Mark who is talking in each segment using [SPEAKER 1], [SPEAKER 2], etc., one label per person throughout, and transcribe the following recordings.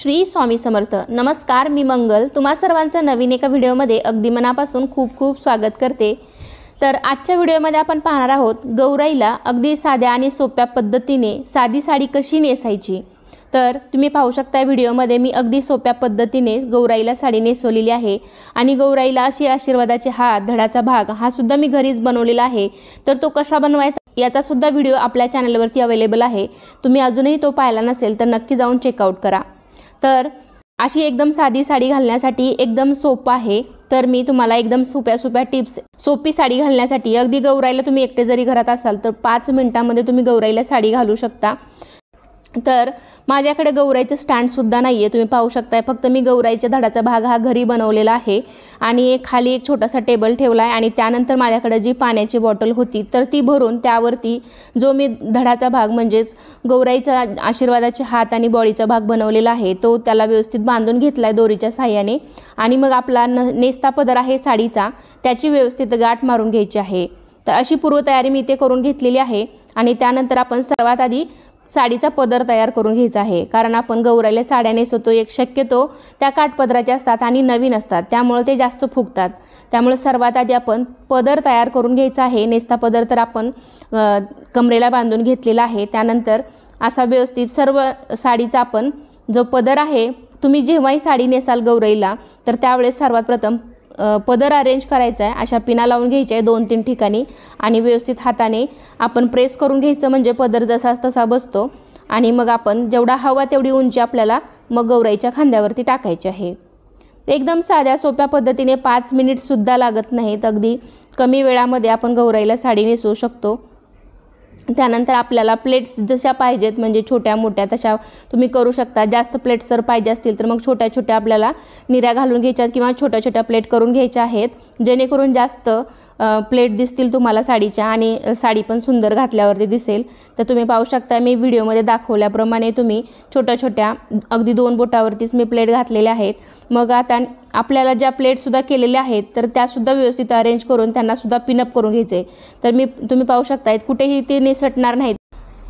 [SPEAKER 1] श्री स्वामी समर्थ नमस्कार मी मंगल तुम्हा सर्वांचं नवीन एका व्हिडिओमध्ये अगदी मनापासून खूप खूप स्वागत करते तर आजच्या व्हिडिओमध्ये आपण पाहणार आहोत गौराईला अगदी साध्या आणि सोप्या पद्धतीने साधी साडी कशी नेसायची तर तुम्ही पाहू शकता व्हिडिओमध्ये मी अगदी सोप्या पद्धतीने गौराईला साडी नेसवलेली आहे आणि गौराईला अशी आशीर्वादाचे हात धडाचा भाग हा सुद्धा मी घरीच बनवलेला आहे तर तो कसा बनवायचा याचासुद्धा व्हिडिओ आपल्या चॅनलवरती अवेलेबल आहे तुम्ही अजूनही तो पाहिला नसेल तर नक्की जाऊन चेकआउट करा तर अशी एकदम साधी साडी घालण्यासाठी एकदम सोपं आहे तर मी तुम्हाला एकदम सोप्या सोप्या टिप्स सोपी साडी घालण्यासाठी अगदी गौराईला तुम्ही एकटे जरी घरात असाल तर पाच मिनटामध्ये तुम्ही गौराईला साडी घालू शकता तर माझ्याकडे गौराईचं स्टँडसुद्धा नाही आहे तुम्ही पाहू शकताय फक्त मी गौराईच्या धडाचा भाग हा घरी बनवलेला आहे आणि खाली एक छोटासा टेबल ठेवला आहे आणि त्यानंतर माझ्याकडे जी पाण्याची बॉटल होती तर ती भरून त्यावरती जो मी धडाचा भाग म्हणजेच गौराईचा आशीर्वादाचे हात आणि बॉडीचा भाग बनवलेला आहे तो त्याला व्यवस्थित बांधून घेतला आहे दोरीच्या साह्याने आणि मग आपला न नेस्ता पदर आहे साडीचा त्याची व्यवस्थित गाठ मारून घ्यायची आहे तर अशी पूर्वतयारी मी इथे करून घेतलेली आहे आणि त्यानंतर आपण सर्वात आधी साडीचा पदर तयार करून घ्यायचा आहे कारण आपण गौरायला साड्या नेसवतो एक शक्यतो त्या काठपदराच्या असतात आणि नवीन असतात त्यामुळे ते जास्त फुगतात त्यामुळे सर्वात आधी आपण पदर तयार करून घ्यायचा आहे नेसता पदर तर आपण कमरेला बांधून घेतलेला आहे त्यानंतर असा व्यवस्थित सर्व साडीचा आपण जो पदर आहे तुम्ही जेव्हाही साडी नेसाल गौरईला तर त्यावेळेस सर्वात प्रथम पदर अरेंज करायचा आहे अशा पिना लावून घ्यायच्या आहे दोन तीन ठिकाणी आणि व्यवस्थित हाताने आपण प्रेस करून घ्यायचं म्हणजे पदर जसा तसा बसतो आणि मग आपण जेवढा हवा तेवढी उंची आपल्याला मग गौराईच्या खांद्यावरती टाकायची आहे एकदम साध्या सोप्या पद्धतीने पाच मिनिटसुद्धा लागत नाहीत अगदी कमी वेळामध्ये आपण गौराईला साडी नेसवू शकतो त्यानंतर आपल्याला प्लेट्स जशा पाहिजेत म्हणजे छोट्या मोठ्या तशा तुम्ही करू शकता जास्त प्लेट्स जर पाहिजे असतील तर मग छोट्या छोट्या आपल्याला निऱ्या घालून घ्यायच्या किंवा छोट्या छोट्या प्लेट करून घ्यायच्या आहेत जेणेकरून जास्त प्लेट दिसतील तुम्हाला साडीच्या आणि साडी पण सुंदर घातल्यावरती दिसेल तर तुम्ही पाहू शकता मी व्हिडिओमध्ये दाखवल्याप्रमाणे तुम्ही छोट्या छोट्या अगदी दोन बोटावरतीच मी प्लेट घातलेल्या आहेत मग आता आपल्याला ज्या प्लेटसुद्धा केलेल्या आहेत तर त्यासुद्धा व्यवस्थित अरेंज करून त्यांनासुद्धा पिनअप करून घ्यायचे तर मी तुम्ही पाहू शकता कुठेही ते सटणार नाहीत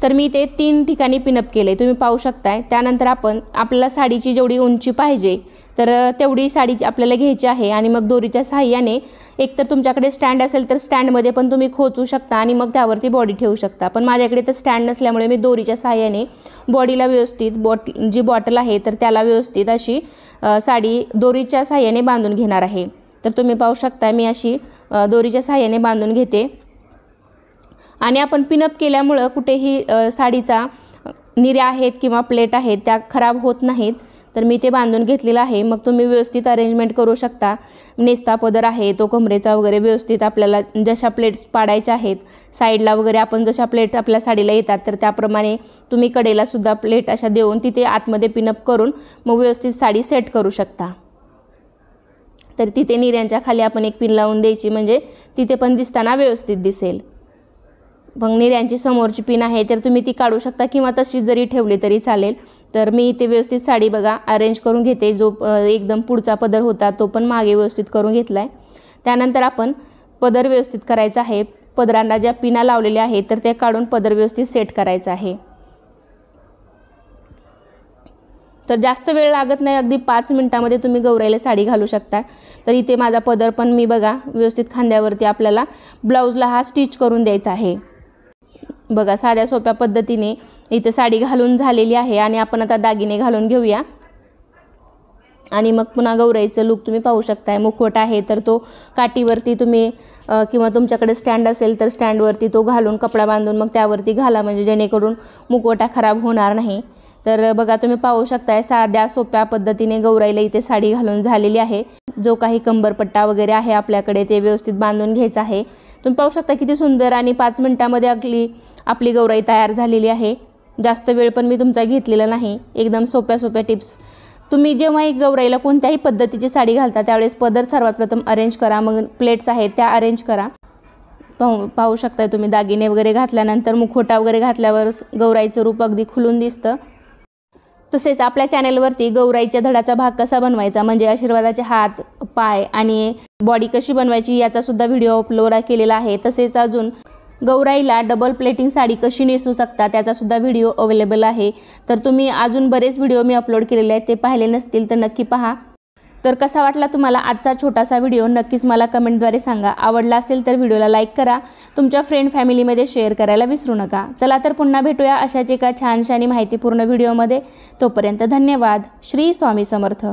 [SPEAKER 1] तर मी ते तीन ठिकाणी पिनअप केले तुम्ही पाहू शकताय त्यानंतर आपण आपल्याला साडीची जेवढी उंची पाहिजे तर तेवढी साडी आपल्याला घ्यायची आहे आणि मग दोरीच्या सहाय्याने एकतर तुमच्याकडे स्टँड असेल तर स्टँडमध्ये पण तुम्ही खोचू शकता आणि मग त्यावरती बॉडी ठेवू शकता पण माझ्याकडे तर स्टँड नसल्यामुळे मी दोरीच्या सहाय्याने बॉडीला व्यवस्थित बॉट जी बॉटल आहे तर त्याला व्यवस्थित अशी साडी दोरीच्या सहाय्याने बांधून घेणार आहे तर तुम्ही पाहू शकता मी अशी दोरीच्या सहाय्याने बांधून घेते आणि आपण पिनअप केल्यामुळं कुठेही साडीचा निऱ्या आहेत किंवा प्लेट आहेत त्या खराब होत नाहीत तर मी ते बांधून घेतलेलं आहे मग तुम्ही व्यवस्थित अरेंजमेंट करू शकता नेस्ता पदर आहे तो कमरेचा वगैरे व्यवस्थित आपल्याला जशा प्लेट्स पाडायच्या आहेत साईडला वगैरे आपण जशा प्लेट आपल्या साडीला येतात तर त्याप्रमाणे तुम्ही कडेलासुद्धा प्लेट अशा देऊन तिथे आतमध्ये पिनअप करून मग व्यवस्थित साडी सेट करू शकता तर तिथे निऱ्यांच्या खाली आपण एक पिन लावून द्यायची म्हणजे तिथे पण दिसताना व्यवस्थित दिसेल मग यांची समोरची पिन आहे तर तुम्ही ती काढू शकता किंवा तशीच जरी ठेवली तरी चालेल तर मी इथे व्यवस्थित साडी बघा अरेंज करून घेते जो एकदम पुढचा पदर होता तो पण मागे व्यवस्थित करून घेतला आहे त्यानंतर आपण पदर व्यवस्थित करायचा आहे पदरांना ज्या पिना लावलेल्या आहेत तर त्या काढून पदर व्यवस्थित सेट करायचा आहे तर जास्त वेळ लागत नाही अगदी पाच मिनटामध्ये तुम्ही गौराईला साडी घालू शकता तर इथे माझा पदर पण मी बघा व्यवस्थित खांद्यावरती आपल्याला ब्लाऊजला हा स्टिच करून द्यायचा आहे बघा साध्या सोप्या पद्धतीने इथं साडी घालून झालेली आहे आणि आपण आता दागिने घालून घेऊया आणि मग पुन्हा गौराईचं लूक तुम्ही पाहू शकताय मुखवट आहे तर तो काठीवरती तुम्ही किंवा तुमच्याकडे स्टँड असेल तर स्टँडवरती तो घालून कपडा बांधून मग त्यावरती घाला म्हणजे जेणेकरून मुखवटा खराब होणार नाही तर बघा तुम्ही पाहू शकताय साध्या सोप्या पद्धतीने गौराईला इथे साडी घालून झालेली आहे जो काही कंबरपट्टा वगैरे आहे आपल्याकडे ते व्यवस्थित बांधून घ्यायचं आहे तुम्ही पाहू शकता किती सुंदर आणि पाच मिनटामध्ये अगली आपली गौराई तयार झालेली आहे जास्त वेळ पण मी तुमचा घेतलेला नाही एकदम सोप्या सोप्या टिप्स तुम्ही जेव्हा एक गौराईला कोणत्याही पद्धतीची साडी घालता त्यावेळेस पदर सर्वात प्रथम अरेंज करा मग प्लेट्स आहेत त्या अरेंज करा पाहू पाहू शकता तुम्ही दागिने वगैरे घातल्यानंतर मुखोटा वगैरे घातल्यावर गौराईचं रूप अगदी खुलून दिसतं तसेच आपल्या चॅनेलवरती गौराईच्या धडाचा भाग कसा बनवायचा म्हणजे आशीर्वादाचे हात पाय आणि बॉडी कशी बनवायची याचा सुद्धा व्हिडिओ अपलोड केलेला आहे तसेच अजून गौराईला डबल प्लेटिंग साडी कशी नेसू शकता त्याचासुद्धा व्हिडिओ अवेलेबल आहे तर तुम्ही अजून बरेच व्हिडिओ मी अपलोड केलेले आहेत ते पाहिले नसतील तर नक्की पहा तर कसा वाटला तुम्हाला आजचा छोटासा व्हिडिओ नक्कीच मला कमेंटद्वारे सांगा आवडला असेल तर व्हिडिओला लाईक करा तुमच्या फ्रेंड फॅमिलीमध्ये शेअर करायला विसरू नका चला तर पुन्हा भेटूया अशाच एका छानशा आणि माहितीपूर्ण व्हिडिओमध्ये तोपर्यंत धन्यवाद श्री स्वामी समर्थ